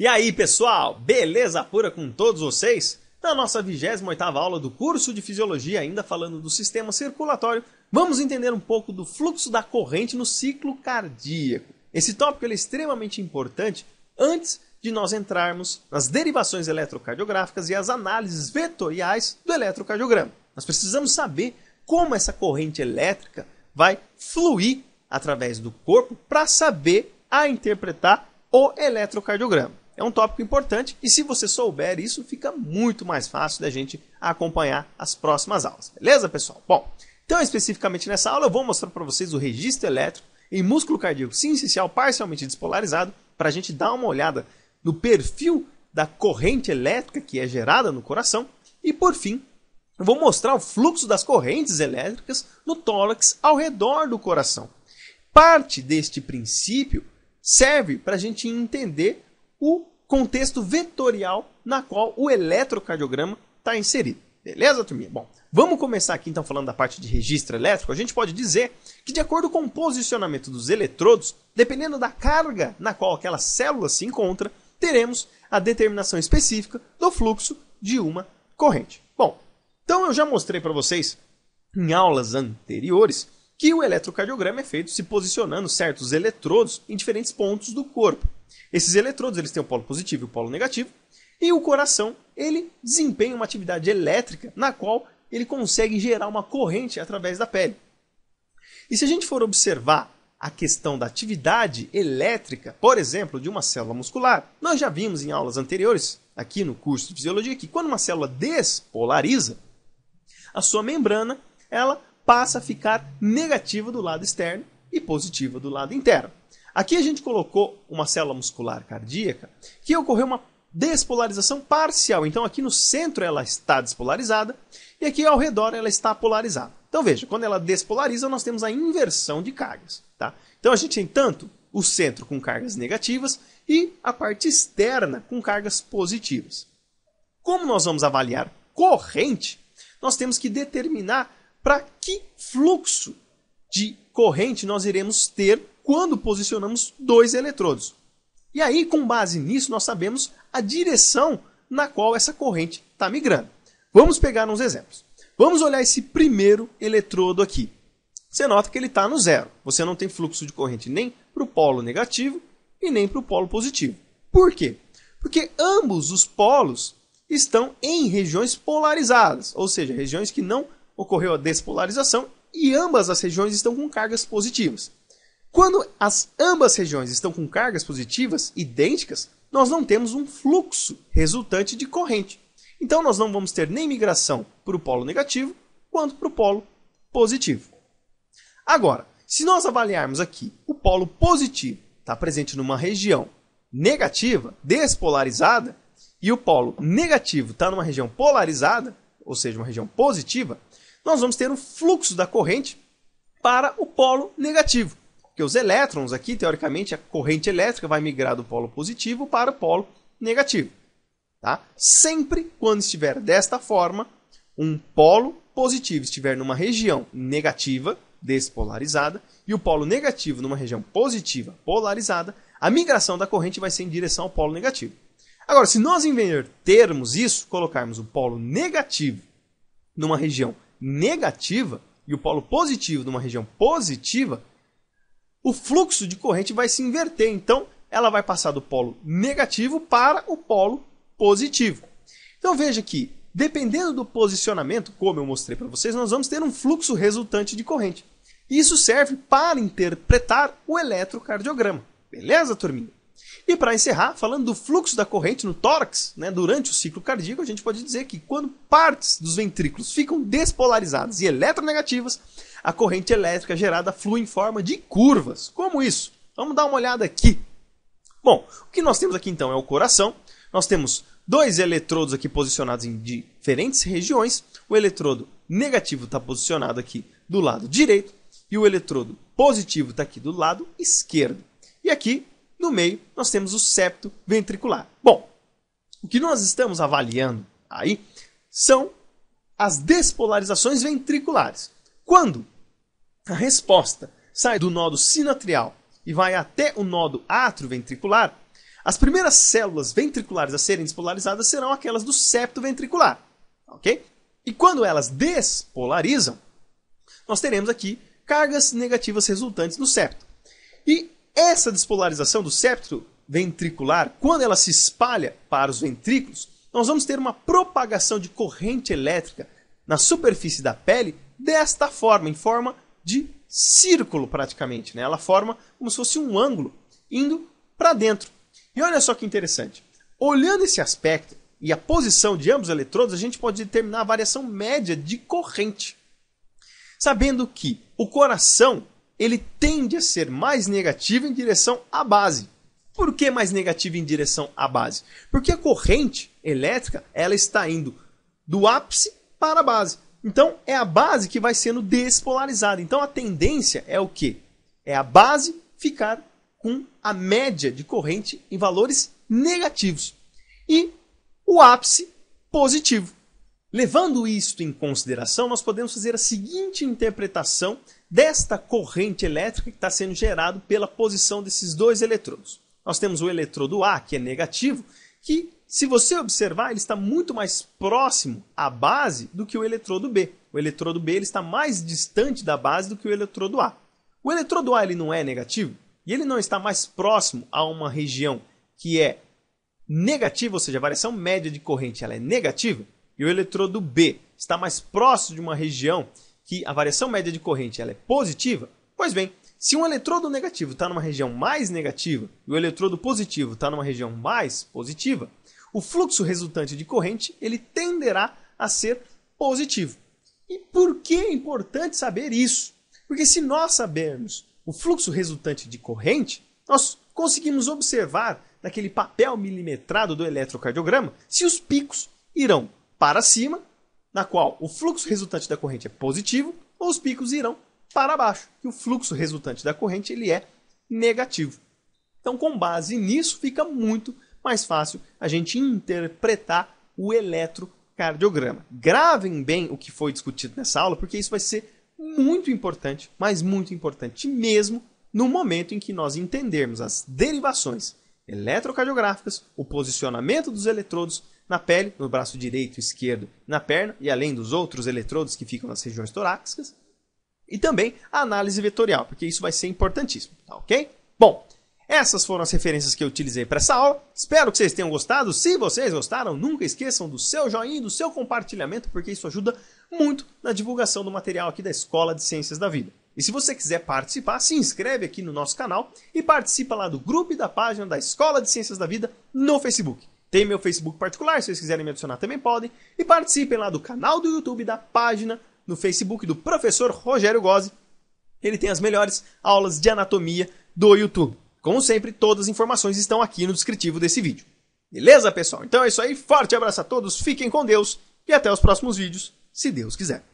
E aí, pessoal, beleza pura com todos vocês? Na nossa 28ª aula do curso de Fisiologia, ainda falando do sistema circulatório, vamos entender um pouco do fluxo da corrente no ciclo cardíaco. Esse tópico é extremamente importante antes de nós entrarmos nas derivações eletrocardiográficas e as análises vetoriais do eletrocardiograma. Nós precisamos saber como essa corrente elétrica vai fluir através do corpo para saber a interpretar o eletrocardiograma. É um tópico importante e se você souber isso, fica muito mais fácil da gente acompanhar as próximas aulas. Beleza, pessoal? Bom, então especificamente nessa aula eu vou mostrar para vocês o registro elétrico em músculo cardíaco sincicial parcialmente despolarizado para a gente dar uma olhada no perfil da corrente elétrica que é gerada no coração e por fim eu vou mostrar o fluxo das correntes elétricas no tórax ao redor do coração. Parte deste princípio serve para a gente entender o contexto vetorial na qual o eletrocardiograma está inserido. Beleza, turminha? Bom, vamos começar aqui então falando da parte de registro elétrico. A gente pode dizer que, de acordo com o posicionamento dos eletrodos, dependendo da carga na qual aquela célula se encontra, teremos a determinação específica do fluxo de uma corrente. Bom, então eu já mostrei para vocês em aulas anteriores que o eletrocardiograma é feito se posicionando certos eletrodos em diferentes pontos do corpo. Esses eletrodos eles têm o polo positivo e o polo negativo, e o coração ele desempenha uma atividade elétrica na qual ele consegue gerar uma corrente através da pele. E se a gente for observar a questão da atividade elétrica, por exemplo, de uma célula muscular, nós já vimos em aulas anteriores, aqui no curso de fisiologia, que quando uma célula despolariza, a sua membrana ela passa a ficar negativa do lado externo e positiva do lado interno. Aqui a gente colocou uma célula muscular cardíaca que ocorreu uma despolarização parcial. Então aqui no centro ela está despolarizada e aqui ao redor ela está polarizada. Então veja, quando ela despolariza nós temos a inversão de cargas. Tá? Então a gente tem tanto o centro com cargas negativas e a parte externa com cargas positivas. Como nós vamos avaliar corrente, nós temos que determinar para que fluxo de corrente nós iremos ter quando posicionamos dois eletrodos. E aí, com base nisso, nós sabemos a direção na qual essa corrente está migrando. Vamos pegar uns exemplos. Vamos olhar esse primeiro eletrodo aqui. Você nota que ele está no zero. Você não tem fluxo de corrente nem para o polo negativo e nem para o polo positivo. Por quê? Porque ambos os polos estão em regiões polarizadas, ou seja, regiões que não ocorreu a despolarização e ambas as regiões estão com cargas positivas. Quando as ambas regiões estão com cargas positivas idênticas, nós não temos um fluxo resultante de corrente. Então nós não vamos ter nem migração para o polo negativo quanto para o polo positivo. Agora, se nós avaliarmos aqui, o polo positivo está presente numa região negativa, despolarizada, e o polo negativo está numa região polarizada, ou seja, uma região positiva, nós vamos ter um fluxo da corrente para o polo negativo. Porque os elétrons aqui, teoricamente, a corrente elétrica vai migrar do polo positivo para o polo negativo. Tá? Sempre quando estiver desta forma, um polo positivo estiver numa região negativa, despolarizada, e o polo negativo numa região positiva, polarizada, a migração da corrente vai ser em direção ao polo negativo. Agora, se nós invertermos isso, colocarmos o polo negativo numa região negativa e o polo positivo numa região positiva, o fluxo de corrente vai se inverter. Então, ela vai passar do polo negativo para o polo positivo. Então, veja que, dependendo do posicionamento, como eu mostrei para vocês, nós vamos ter um fluxo resultante de corrente. Isso serve para interpretar o eletrocardiograma. Beleza, turminha? E para encerrar, falando do fluxo da corrente no tórax, né, durante o ciclo cardíaco, a gente pode dizer que quando partes dos ventrículos ficam despolarizadas e eletronegativas, a corrente elétrica gerada flui em forma de curvas. Como isso? Vamos dar uma olhada aqui. Bom, o que nós temos aqui então é o coração. Nós temos dois eletrodos aqui posicionados em diferentes regiões. O eletrodo negativo está posicionado aqui do lado direito e o eletrodo positivo está aqui do lado esquerdo. E aqui no meio, nós temos o septo ventricular. Bom, o que nós estamos avaliando aí são as despolarizações ventriculares. Quando a resposta sai do nodo sinatrial e vai até o nodo atrioventricular, as primeiras células ventriculares a serem despolarizadas serão aquelas do septo ventricular, ok? E quando elas despolarizam, nós teremos aqui cargas negativas resultantes no septo. E essa despolarização do septo ventricular, quando ela se espalha para os ventrículos, nós vamos ter uma propagação de corrente elétrica na superfície da pele desta forma, em forma de círculo praticamente. Né? Ela forma como se fosse um ângulo indo para dentro. E olha só que interessante. Olhando esse aspecto e a posição de ambos os eletrodos, a gente pode determinar a variação média de corrente. Sabendo que o coração ele tende a ser mais negativo em direção à base. Por que mais negativo em direção à base? Porque a corrente elétrica ela está indo do ápice para a base. Então é a base que vai sendo despolarizada. Então a tendência é o que? É a base ficar com a média de corrente em valores negativos e o ápice positivo. Levando isto em consideração, nós podemos fazer a seguinte interpretação desta corrente elétrica que está sendo gerado pela posição desses dois eletrodos. Nós temos o eletrodo A, que é negativo, que, se você observar, ele está muito mais próximo à base do que o eletrodo B. O eletrodo B ele está mais distante da base do que o eletrodo A. O eletrodo A ele não é negativo e ele não está mais próximo a uma região que é negativa, ou seja, a variação média de corrente ela é negativa, e o eletrodo B está mais próximo de uma região que a variação média de corrente ela é positiva, pois bem, se um eletrodo negativo está numa região mais negativa e o eletrodo positivo está numa região mais positiva, o fluxo resultante de corrente ele tenderá a ser positivo. E por que é importante saber isso? Porque se nós sabermos o fluxo resultante de corrente, nós conseguimos observar naquele papel milimetrado do eletrocardiograma se os picos irão para cima na qual o fluxo resultante da corrente é positivo, os picos irão para baixo e o fluxo resultante da corrente ele é negativo. Então, com base nisso, fica muito mais fácil a gente interpretar o eletrocardiograma. Gravem bem o que foi discutido nessa aula, porque isso vai ser muito importante, mas muito importante mesmo no momento em que nós entendermos as derivações eletrocardiográficas, o posicionamento dos eletrodos na pele, no braço direito, esquerdo, na perna e além dos outros eletrodos que ficam nas regiões torácicas. E também a análise vetorial, porque isso vai ser importantíssimo, tá ok? Bom, essas foram as referências que eu utilizei para essa aula. Espero que vocês tenham gostado. Se vocês gostaram, nunca esqueçam do seu joinha e do seu compartilhamento, porque isso ajuda muito na divulgação do material aqui da Escola de Ciências da Vida. E se você quiser participar, se inscreve aqui no nosso canal e participa lá do grupo e da página da Escola de Ciências da Vida no Facebook. Tem meu Facebook particular, se vocês quiserem me adicionar também podem. E participem lá do canal do YouTube, da página no Facebook do professor Rogério Gozzi. Ele tem as melhores aulas de anatomia do YouTube. Como sempre, todas as informações estão aqui no descritivo desse vídeo. Beleza, pessoal? Então é isso aí. Forte abraço a todos, fiquem com Deus e até os próximos vídeos, se Deus quiser.